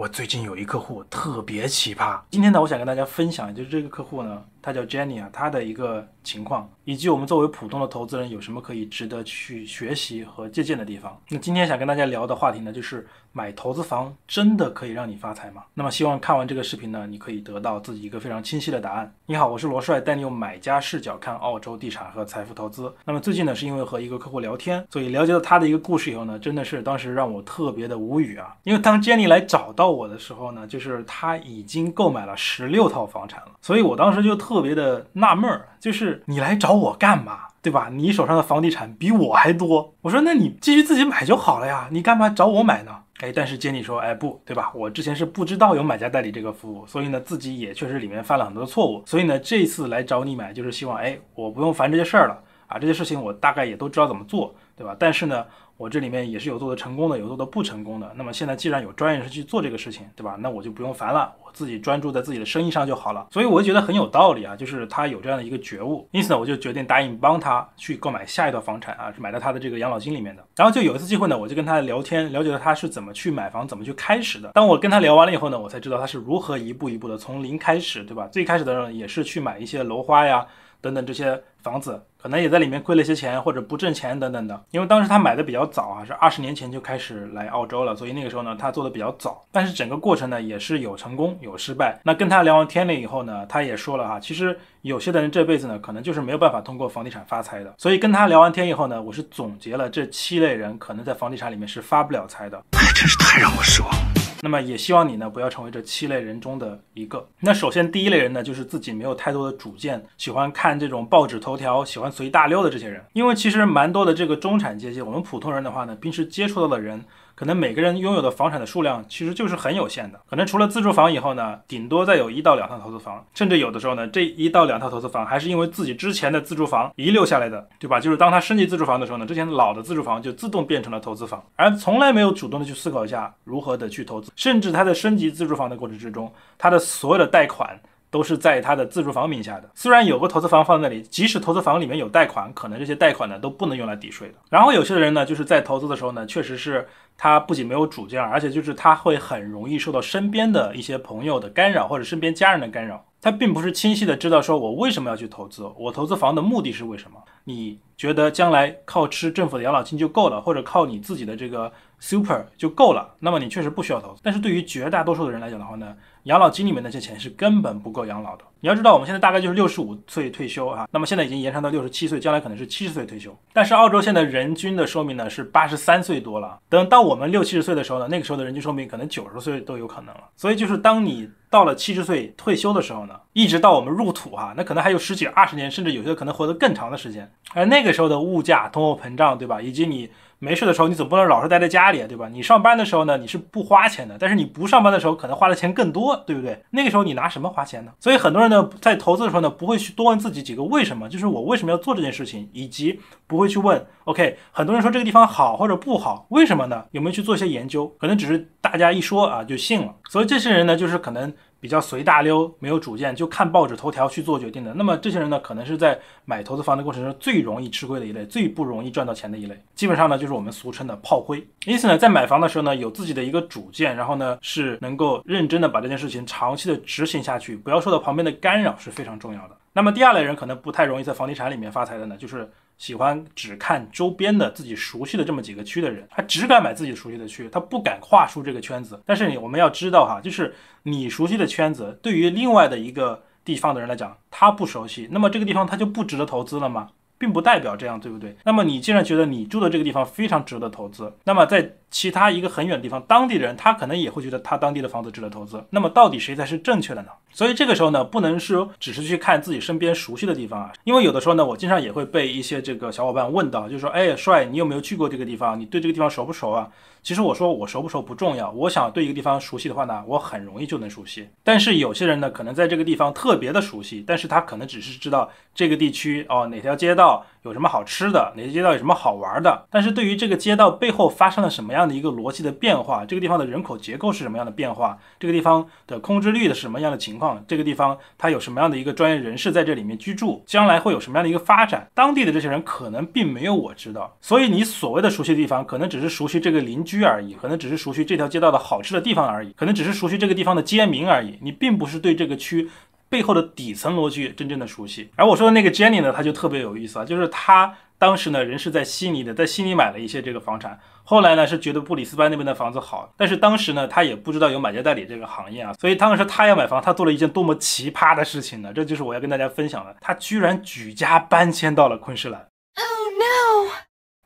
我最近有一客户特别奇葩，今天呢，我想跟大家分享，就是这个客户呢。他叫 Jenny 啊，他的一个情况，以及我们作为普通的投资人有什么可以值得去学习和借鉴的地方。那今天想跟大家聊的话题呢，就是买投资房真的可以让你发财吗？那么希望看完这个视频呢，你可以得到自己一个非常清晰的答案。你好，我是罗帅，带你用买家视角看澳洲地产和财富投资。那么最近呢，是因为和一个客户聊天，所以了解到他的一个故事以后呢，真的是当时让我特别的无语啊。因为当 Jenny 来找到我的时候呢，就是他已经购买了十六套房产了，所以我当时就特。特别的纳闷儿，就是你来找我干嘛，对吧？你手上的房地产比我还多，我说那你继续自己买就好了呀，你干嘛找我买呢？哎，但是杰尼说，哎不对吧？我之前是不知道有买家代理这个服务，所以呢自己也确实里面犯了很多的错误，所以呢这次来找你买，就是希望哎我不用烦这些事儿了啊，这些事情我大概也都知道怎么做，对吧？但是呢。我这里面也是有做的成功的，有做的不成功的。那么现在既然有专业人士去做这个事情，对吧？那我就不用烦了，我自己专注在自己的生意上就好了。所以我觉得很有道理啊，就是他有这样的一个觉悟。因此呢，我就决定答应帮他去购买下一套房产啊，是买到他的这个养老金里面的。然后就有一次机会呢，我就跟他聊天，了解到他是怎么去买房，怎么去开始的。当我跟他聊完了以后呢，我才知道他是如何一步一步的从零开始，对吧？最开始的时候也是去买一些楼花呀，等等这些。房子可能也在里面亏了些钱，或者不挣钱等等的。因为当时他买的比较早啊，是二十年前就开始来澳洲了，所以那个时候呢，他做的比较早。但是整个过程呢，也是有成功有失败。那跟他聊完天了以后呢，他也说了哈，其实有些的人这辈子呢，可能就是没有办法通过房地产发财的。所以跟他聊完天以后呢，我是总结了这七类人可能在房地产里面是发不了财的。真是太让我失望。那么也希望你呢，不要成为这七类人中的一个。那首先第一类人呢，就是自己没有太多的主见，喜欢看这种报纸头条，喜欢随大溜的这些人。因为其实蛮多的这个中产阶级，我们普通人的话呢，平时接触到的人。可能每个人拥有的房产的数量其实就是很有限的，可能除了自住房以后呢，顶多再有一到两套投资房，甚至有的时候呢，这一到两套投资房还是因为自己之前的自住房遗留下来的，对吧？就是当他升级自住房的时候呢，之前老的自住房就自动变成了投资房，而从来没有主动的去思考一下如何的去投资，甚至他在升级自住房的过程之中，他的所有的贷款都是在他的自住房名下的，虽然有个投资房放在那里，即使投资房里面有贷款，可能这些贷款呢都不能用来抵税的。然后有些人呢，就是在投资的时候呢，确实是。他不仅没有主见，而且就是他会很容易受到身边的一些朋友的干扰，或者身边家人的干扰。他并不是清晰的知道，说我为什么要去投资，我投资房的目的是为什么？你。觉得将来靠吃政府的养老金就够了，或者靠你自己的这个 super 就够了，那么你确实不需要投资。但是对于绝大多数的人来讲的话呢，养老金里面那些钱是根本不够养老的。你要知道，我们现在大概就是六十五岁退休啊，那么现在已经延长到六十七岁，将来可能是七十岁退休。但是澳洲现在人均的寿命呢是八十三岁多了。等到我们六七十岁的时候呢，那个时候的人均寿命可能九十岁都有可能了。所以就是当你到了七十岁退休的时候呢，一直到我们入土哈，那可能还有十几二十年，甚至有些可能活得更长的时间。而那个。时候的物价、通货膨胀，对吧？以及你没事的时候，你总不能老是待在家里，对吧？你上班的时候呢，你是不花钱的，但是你不上班的时候，可能花的钱更多，对不对？那个时候你拿什么花钱呢？所以很多人呢，在投资的时候呢，不会去多问自己几个为什么，就是我为什么要做这件事情，以及不会去问。OK，很多人说这个地方好或者不好，为什么呢？有没有去做一些研究？可能只是大家一说啊就信了。所以这些人呢，就是可能。比较随大溜、没有主见，就看报纸头条去做决定的，那么这些人呢，可能是在买投资房的过程中最容易吃亏的一类，最不容易赚到钱的一类，基本上呢就是我们俗称的炮灰。因此呢，在买房的时候呢，有自己的一个主见，然后呢是能够认真的把这件事情长期的执行下去，不要受到旁边的干扰是非常重要的。那么第二类人可能不太容易在房地产里面发财的呢，就是。喜欢只看周边的自己熟悉的这么几个区的人，他只敢买自己熟悉的区，他不敢跨出这个圈子。但是你我们要知道哈，就是你熟悉的圈子，对于另外的一个地方的人来讲，他不熟悉，那么这个地方他就不值得投资了吗？并不代表这样，对不对？那么你既然觉得你住的这个地方非常值得投资，那么在其他一个很远的地方，当地人他可能也会觉得他当地的房子值得投资。那么到底谁才是正确的呢？所以这个时候呢，不能说只是去看自己身边熟悉的地方啊，因为有的时候呢，我经常也会被一些这个小伙伴问到，就说：“哎，帅，你有没有去过这个地方？你对这个地方熟不熟啊？”其实我说我熟不熟不重要，我想对一个地方熟悉的话呢，我很容易就能熟悉。但是有些人呢，可能在这个地方特别的熟悉，但是他可能只是知道这个地区哦哪条街道。有什么好吃的？哪些街道有什么好玩的？但是对于这个街道背后发生了什么样的一个逻辑的变化，这个地方的人口结构是什么样的变化，这个地方的空置率的什么样的情况，这个地方它有什么样的一个专业人士在这里面居住，将来会有什么样的一个发展？当地的这些人可能并没有我知道，所以你所谓的熟悉的地方，可能只是熟悉这个邻居而已，可能只是熟悉这条街道的好吃的地方而已，可能只是熟悉这个地方的街名而已，你并不是对这个区。背后的底层逻辑真正的熟悉，而我说的那个 Jenny 呢，他就特别有意思啊，就是他当时呢人是在悉尼的，在悉尼买了一些这个房产，后来呢是觉得布里斯班那边的房子好，但是当时呢他也不知道有买家代理这个行业啊，所以当时他要买房，他做了一件多么奇葩的事情呢？这就是我要跟大家分享的，他居然举家搬迁到了昆士兰。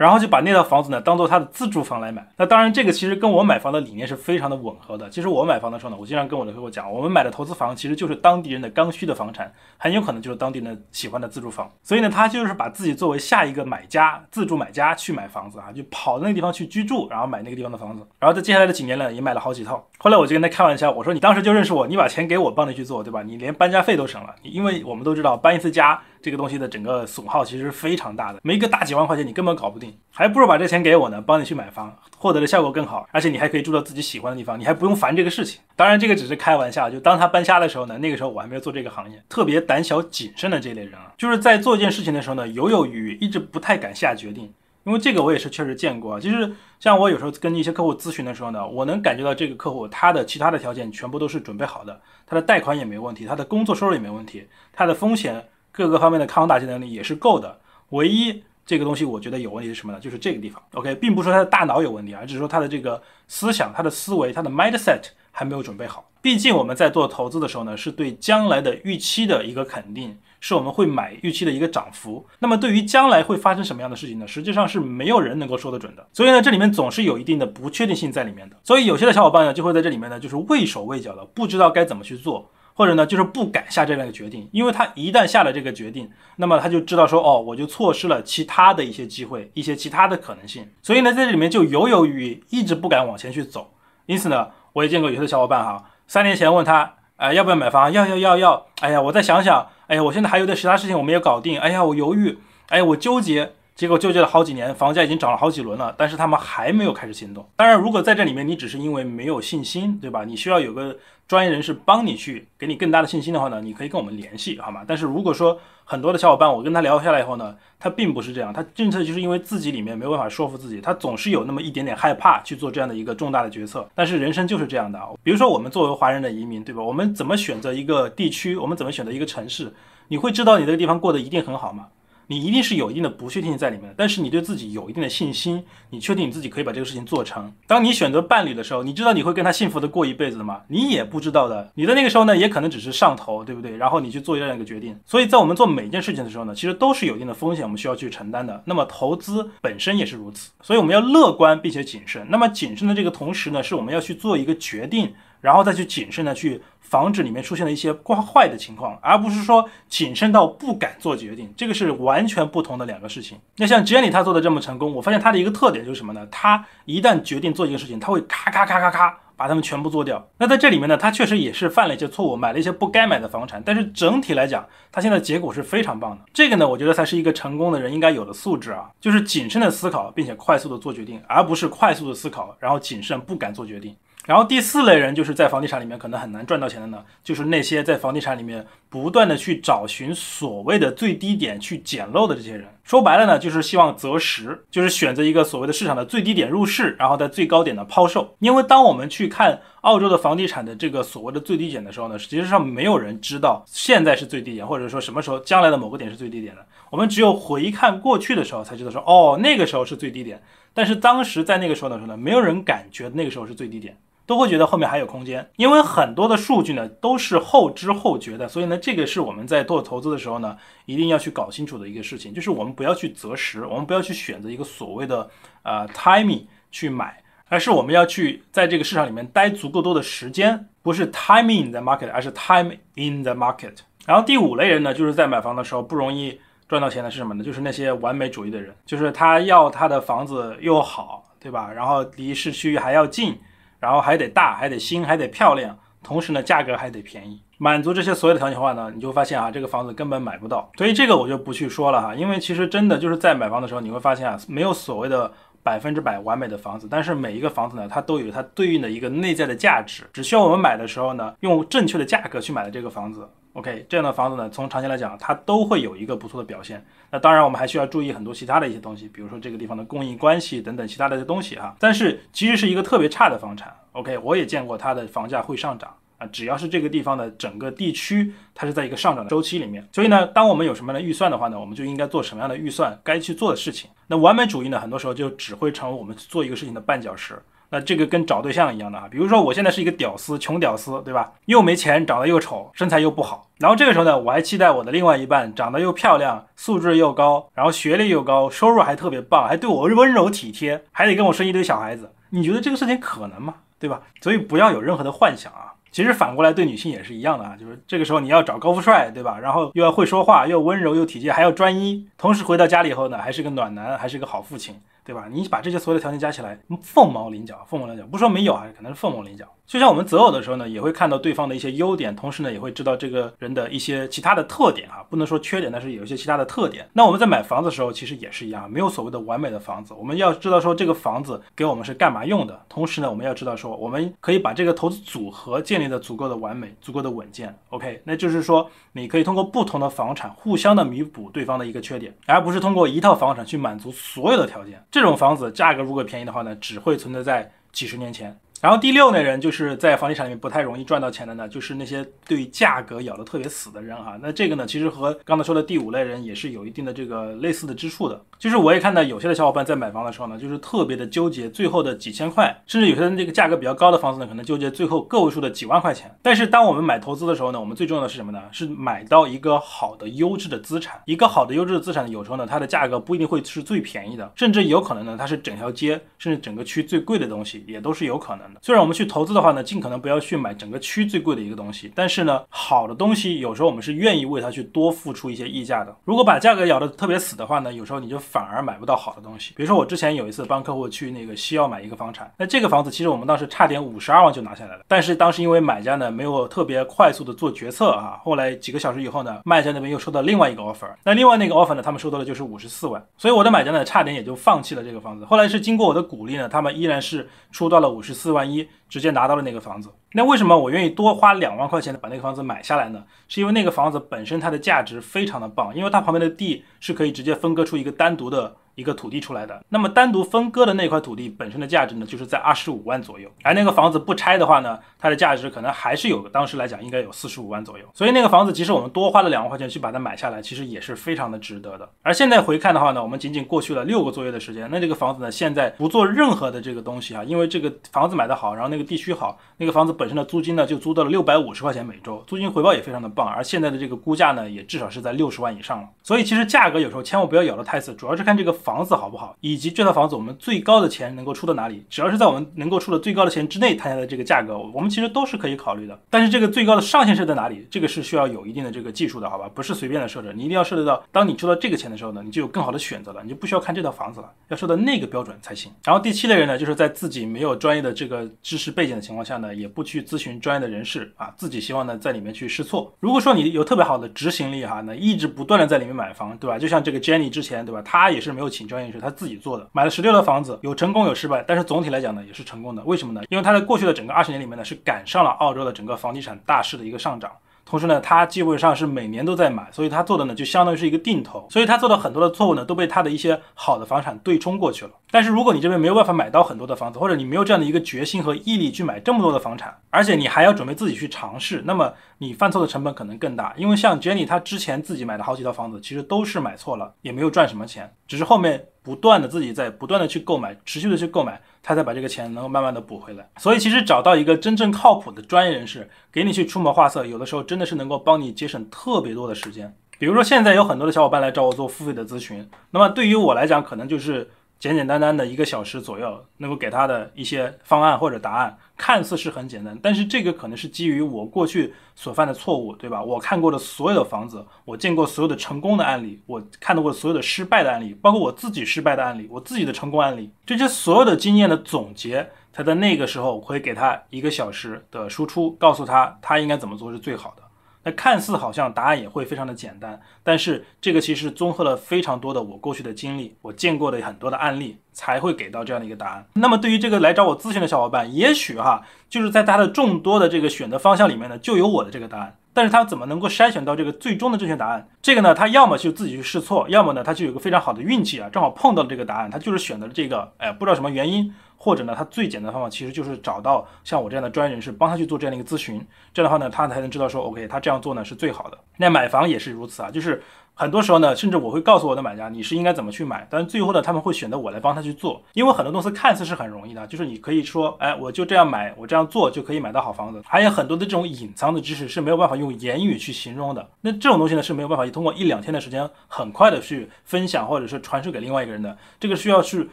然后就把那套房子呢当做他的自住房来买。那当然，这个其实跟我买房的理念是非常的吻合的。其实我买房的时候呢，我经常跟我的客户讲，我们买的投资房其实就是当地人的刚需的房产，很有可能就是当地人喜欢的自住房。所以呢，他就是把自己作为下一个买家、自住买家去买房子啊，就跑到那个地方去居住，然后买那个地方的房子。然后在接下来的几年呢，也买了好几套。后来我就跟他开玩笑，我说你当时就认识我，你把钱给我帮你去做，对吧？你连搬家费都省了，因为我们都知道搬一次家。这个东西的整个损耗其实是非常大的，没个大几万块钱你根本搞不定，还不如把这钱给我呢，帮你去买房，获得的效果更好，而且你还可以住到自己喜欢的地方，你还不用烦这个事情。当然，这个只是开玩笑。就当他搬家的时候呢，那个时候我还没有做这个行业，特别胆小谨慎的这类人啊，就是在做一件事情的时候呢，犹犹豫豫，一直不太敢下决定，因为这个我也是确实见过。就是像我有时候跟一些客户咨询的时候呢，我能感觉到这个客户他的其他的条件全部都是准备好的，他的贷款也没问题，他的工作收入也没问题，他的风险。各个方面的抗打击能力也是够的，唯一这个东西我觉得有问题是什么呢？就是这个地方。OK，并不是说他的大脑有问题啊，而是说他的这个思想、他的思维、他的 mindset 还没有准备好。毕竟我们在做投资的时候呢，是对将来的预期的一个肯定，是我们会买预期的一个涨幅。那么对于将来会发生什么样的事情呢？实际上是没有人能够说得准的。所以呢，这里面总是有一定的不确定性在里面的。所以有些的小伙伴呢，就会在这里面呢，就是畏手畏脚的，不知道该怎么去做。或者呢，就是不敢下这样的决定，因为他一旦下了这个决定，那么他就知道说，哦，我就错失了其他的一些机会，一些其他的可能性。所以呢，在这里面就犹犹豫豫，一直不敢往前去走。因此呢，我也见过有些小伙伴哈，三年前问他，哎，要不要买房？要要要要，哎呀，我再想想，哎呀，我现在还有点其他事情我没有搞定，哎呀，我犹豫，哎，我纠结。结果纠结了好几年，房价已经涨了好几轮了，但是他们还没有开始行动。当然，如果在这里面你只是因为没有信心，对吧？你需要有个专业人士帮你去给你更大的信心的话呢，你可以跟我们联系，好吗？但是如果说很多的小伙伴，我跟他聊下来以后呢，他并不是这样，他政策就是因为自己里面没有办法说服自己，他总是有那么一点点害怕去做这样的一个重大的决策。但是人生就是这样的啊，比如说我们作为华人的移民，对吧？我们怎么选择一个地区？我们怎么选择一个城市？你会知道你这个地方过得一定很好吗？你一定是有一定的不确定性在里面的，但是你对自己有一定的信心，你确定你自己可以把这个事情做成。当你选择伴侣的时候，你知道你会跟他幸福的过一辈子的吗？你也不知道的。你的那个时候呢，也可能只是上头，对不对？然后你去做这样一个决定。所以在我们做每一件事情的时候呢，其实都是有一定的风险，我们需要去承担的。那么投资本身也是如此，所以我们要乐观并且谨慎。那么谨慎的这个同时呢，是我们要去做一个决定。然后再去谨慎的去防止里面出现了一些坏的情况，而不是说谨慎到不敢做决定，这个是完全不同的两个事情。那像 Jenny 她做的这么成功，我发现她的一个特点就是什么呢？她一旦决定做一个事情，她会咔咔咔咔咔把他们全部做掉。那在这里面呢，她确实也是犯了一些错误，买了一些不该买的房产，但是整体来讲，她现在结果是非常棒的。这个呢，我觉得才是一个成功的人应该有的素质啊，就是谨慎的思考，并且快速的做决定，而不是快速的思考，然后谨慎不敢做决定。然后第四类人就是在房地产里面可能很难赚到钱的呢，就是那些在房地产里面。不断的去找寻所谓的最低点去捡漏的这些人，说白了呢，就是希望择时，就是选择一个所谓的市场的最低点入市，然后在最高点的抛售。因为当我们去看澳洲的房地产的这个所谓的最低点的时候呢，实际上没有人知道现在是最低点，或者说什么时候将来的某个点是最低点的。我们只有回看过去的时候才知道说，哦，那个时候是最低点，但是当时在那个时候的时候呢，没有人感觉那个时候是最低点。都会觉得后面还有空间，因为很多的数据呢都是后知后觉的，所以呢，这个是我们在做投资的时候呢，一定要去搞清楚的一个事情，就是我们不要去择时，我们不要去选择一个所谓的呃 timing 去买，而是我们要去在这个市场里面待足够多的时间，不是 timing the market，而是 time in the market。然后第五类人呢，就是在买房的时候不容易赚到钱的是什么呢？就是那些完美主义的人，就是他要他的房子又好，对吧？然后离市区还要近。然后还得大，还得新，还得漂亮，同时呢，价格还得便宜。满足这些所有的条件的话呢，你就发现啊，这个房子根本买不到。所以这个我就不去说了哈，因为其实真的就是在买房的时候，你会发现啊，没有所谓的百分之百完美的房子，但是每一个房子呢，它都有它对应的一个内在的价值。只需要我们买的时候呢，用正确的价格去买了这个房子。OK，这样的房子呢，从长期来讲，它都会有一个不错的表现。那当然，我们还需要注意很多其他的一些东西，比如说这个地方的供应关系等等其他的一些东西哈。但是，其实是一个特别差的房产，OK，我也见过它的房价会上涨啊。只要是这个地方的整个地区，它是在一个上涨的周期里面。所以呢，当我们有什么样的预算的话呢，我们就应该做什么样的预算，该去做的事情。那完美主义呢，很多时候就只会成为我们做一个事情的绊脚石。那这个跟找对象一样的啊，比如说我现在是一个屌丝，穷屌丝，对吧？又没钱，长得又丑，身材又不好。然后这个时候呢，我还期待我的另外一半长得又漂亮，素质又高，然后学历又高，收入还特别棒，还对我温柔体贴，还得跟我生一堆小孩子。你觉得这个事情可能吗？对吧？所以不要有任何的幻想啊。其实反过来对女性也是一样的啊，就是这个时候你要找高富帅，对吧？然后又要会说话，又温柔又体贴，还要专一。同时回到家里以后呢，还是个暖男，还是个好父亲。对吧？你把这些所有的条件加起来，凤毛麟角，凤毛麟角，不说没有啊，可能是凤毛麟角。就像我们择偶的时候呢，也会看到对方的一些优点，同时呢，也会知道这个人的一些其他的特点啊，不能说缺点，但是有一些其他的特点。那我们在买房子的时候，其实也是一样，没有所谓的完美的房子。我们要知道说这个房子给我们是干嘛用的，同时呢，我们要知道说我们可以把这个投资组合建立的足够的完美，足够的稳健。OK，那就是说你可以通过不同的房产互相的弥补对方的一个缺点，而不是通过一套房产去满足所有的条件。这这种房子价格如果便宜的话呢，只会存在在几十年前。然后第六类人就是在房地产里面不太容易赚到钱的呢，就是那些对价格咬得特别死的人哈。那这个呢，其实和刚才说的第五类人也是有一定的这个类似的之处的。就是我也看到有些的小伙伴在买房的时候呢，就是特别的纠结最后的几千块，甚至有些人这个价格比较高的房子呢，可能纠结最后个位数的几万块钱。但是当我们买投资的时候呢，我们最重要的是什么呢？是买到一个好的优质的资产。一个好的优质的资产有时候呢，它的价格不一定会是最便宜的，甚至有可能呢，它是整条街甚至整个区最贵的东西，也都是有可能。虽然我们去投资的话呢，尽可能不要去买整个区最贵的一个东西，但是呢，好的东西有时候我们是愿意为它去多付出一些溢价的。如果把价格咬得特别死的话呢，有时候你就反而买不到好的东西。比如说我之前有一次帮客户去那个西澳买一个房产，那这个房子其实我们当时差点五十二万就拿下来了，但是当时因为买家呢没有特别快速的做决策啊，后来几个小时以后呢，卖家那边又收到另外一个 offer，那另外那个 offer 呢，他们收到了就是五十四万，所以我的买家呢差点也就放弃了这个房子。后来是经过我的鼓励呢，他们依然是出到了五十四万。万一直接拿到了那个房子，那为什么我愿意多花两万块钱把那个房子买下来呢？是因为那个房子本身它的价值非常的棒，因为它旁边的地是可以直接分割出一个单独的。一个土地出来的，那么单独分割的那块土地本身的价值呢，就是在二十五万左右。而那个房子不拆的话呢，它的价值可能还是有，当时来讲应该有四十五万左右。所以那个房子，即使我们多花了两万块钱去把它买下来，其实也是非常的值得的。而现在回看的话呢，我们仅仅过去了六个多月的时间，那这个房子呢，现在不做任何的这个东西啊，因为这个房子买的好，然后那个地区好，那个房子本身的租金呢，就租到了六百五十块钱每周，租金回报也非常的棒。而现在的这个估价呢，也至少是在六十万以上了。所以其实价格有时候千万不要咬得太死，主要是看这个。房子好不好，以及这套房子我们最高的钱能够出到哪里？只要是在我们能够出的最高的钱之内，谈下的这个价格，我们其实都是可以考虑的。但是这个最高的上限是在哪里？这个是需要有一定的这个技术的，好吧？不是随便的设置，你一定要设置到，当你收到这个钱的时候呢，你就有更好的选择了，你就不需要看这套房子了，要设到那个标准才行。然后第七类人呢，就是在自己没有专业的这个知识背景的情况下呢，也不去咨询专业的人士啊，自己希望呢在里面去试错。如果说你有特别好的执行力哈，那一直不断的在里面买房，对吧？就像这个 Jenny 之前，对吧？他也是没有。请专业人士，他自己做的，买了十六套房子，有成功有失败，但是总体来讲呢，也是成功的。为什么呢？因为他在过去的整个二十年里面呢，是赶上了澳洲的整个房地产大势的一个上涨。同时呢，他基本上是每年都在买，所以他做的呢就相当于是一个定投，所以他做的很多的错误呢都被他的一些好的房产对冲过去了。但是如果你这边没有办法买到很多的房子，或者你没有这样的一个决心和毅力去买这么多的房产，而且你还要准备自己去尝试，那么你犯错的成本可能更大。因为像 Jenny 她之前自己买了好几套房子，其实都是买错了，也没有赚什么钱，只是后面。不断的自己在不断的去购买，持续的去购买，他才把这个钱能够慢慢的补回来。所以其实找到一个真正靠谱的专业人士给你去出谋划策，有的时候真的是能够帮你节省特别多的时间。比如说现在有很多的小伙伴来找我做付费的咨询，那么对于我来讲，可能就是。简简单单的一个小时左右，能够给他的一些方案或者答案，看似是很简单，但是这个可能是基于我过去所犯的错误，对吧？我看过的所有的房子，我见过所有的成功的案例，我看到过所有的失败的案例，包括我自己失败的案例，我自己的成功案例，这些所有的经验的总结，才在那个时候会给他一个小时的输出，告诉他他应该怎么做是最好的。那看似好像答案也会非常的简单，但是这个其实综合了非常多的我过去的经历，我见过的很多的案例才会给到这样的一个答案。那么对于这个来找我咨询的小伙伴，也许哈就是在他的众多的这个选择方向里面呢，就有我的这个答案。但是他怎么能够筛选到这个最终的正确答案？这个呢，他要么就自己去试错，要么呢，他就有个非常好的运气啊，正好碰到了这个答案，他就是选择了这个，哎，不知道什么原因。或者呢，他最简单的方法其实就是找到像我这样的专业人士帮他去做这样的一个咨询，这样的话呢，他才能知道说，OK，他这样做呢是最好的。那买房也是如此啊，就是。很多时候呢，甚至我会告诉我的买家，你是应该怎么去买。但最后呢，他们会选择我来帮他去做，因为很多东西看似是很容易的，就是你可以说，哎，我就这样买，我这样做就可以买到好房子。还有很多的这种隐藏的知识是没有办法用言语去形容的。那这种东西呢，是没有办法通过一两天的时间很快的去分享，或者是传授给另外一个人的。这个需要是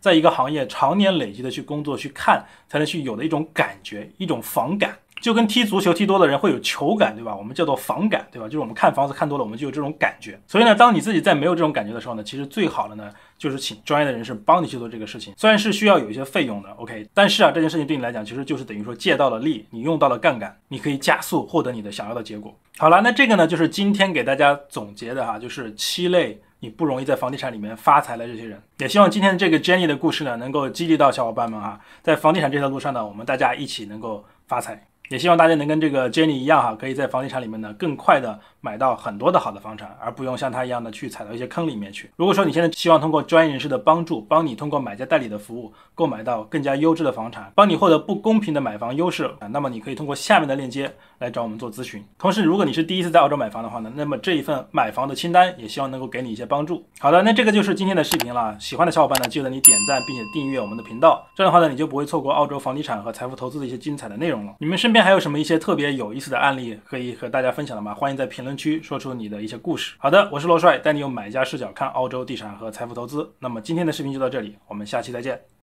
在一个行业常年累积的去工作、去看，才能去有的一种感觉、一种房感。就跟踢足球踢多的人会有球感，对吧？我们叫做房感，对吧？就是我们看房子看多了，我们就有这种感觉。所以呢，当你自己在没有这种感觉的时候呢，其实最好的呢，就是请专业的人士帮你去做这个事情。虽然是需要有一些费用的，OK，但是啊，这件事情对你来讲，其实就是等于说借到了力，你用到了杠杆，你可以加速获得你的想要的结果。好了，那这个呢，就是今天给大家总结的哈，就是七类你不容易在房地产里面发财的这些人。也希望今天这个 Jenny 的故事呢，能够激励到小伙伴们啊，在房地产这条路上呢，我们大家一起能够发财。也希望大家能跟这个 Jenny 一样哈，可以在房地产里面呢更快的买到很多的好的房产，而不用像他一样的去踩到一些坑里面去。如果说你现在希望通过专业人士的帮助，帮你通过买家代理的服务购买到更加优质的房产，帮你获得不公平的买房优势，那么你可以通过下面的链接来找我们做咨询。同时，如果你是第一次在澳洲买房的话呢，那么这一份买房的清单也希望能够给你一些帮助。好的，那这个就是今天的视频了。喜欢的小伙伴呢，记得你点赞并且订阅我们的频道，这样的话呢，你就不会错过澳洲房地产和财富投资的一些精彩的内容了。你们身边。还有什么一些特别有意思的案例可以和大家分享的吗？欢迎在评论区说出你的一些故事。好的，我是罗帅，带你用买家视角看澳洲地产和财富投资。那么今天的视频就到这里，我们下期再见。